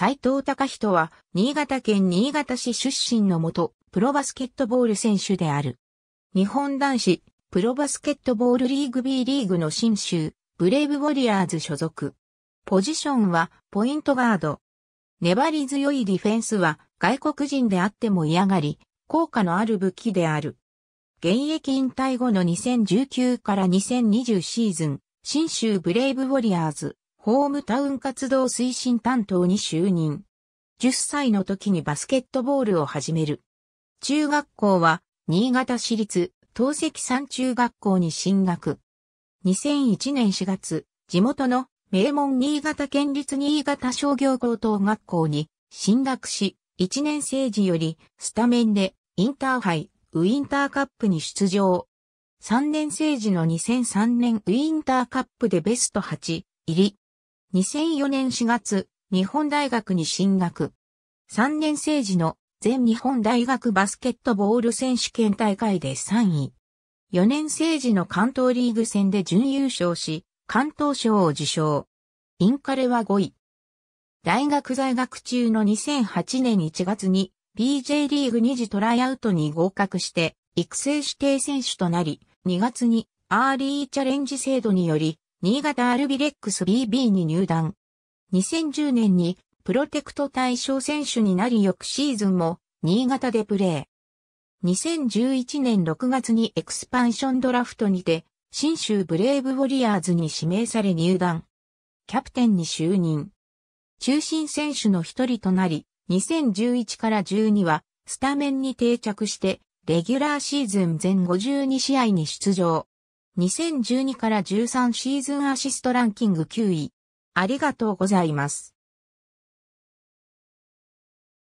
斎藤隆人は、新潟県新潟市出身のもと、プロバスケットボール選手である。日本男子、プロバスケットボールリーグ B リーグの新州、ブレイブウォリアーズ所属。ポジションは、ポイントガード。粘り強いディフェンスは、外国人であっても嫌がり、効果のある武器である。現役引退後の2019から2020シーズン、新州ブレイブウォリアーズ、ホームタウン活動推進担当に就任。10歳の時にバスケットボールを始める。中学校は、新潟市立、東石山中学校に進学。2001年4月、地元の名門新潟県立新潟商業高等学校に進学し、1年生時よりスタメンでインターハイ、ウィンターカップに出場。3年生時の2003年ウィンターカップでベスト8入り。2004年4月、日本大学に進学。3年生時の全日本大学バスケットボール選手権大会で3位。4年生時の関東リーグ戦で準優勝し、関東賞を受賞。インカレは5位。大学在学中の2008年1月に BJ リーグ2次トライアウトに合格して育成指定選手となり、2月にアーリーチャレンジ制度により新潟アルビレックス BB に入団。2010年にプロテクト対象選手になり翌シーズンも新潟でプレー。2011年6月にエクスパンションドラフトにて、新州ブレイブウォリアーズに指名され入団。キャプテンに就任。中心選手の一人となり、2011から12はスタメンに定着して、レギュラーシーズン全52試合に出場。2012から13シーズンアシストランキング9位。ありがとうございます。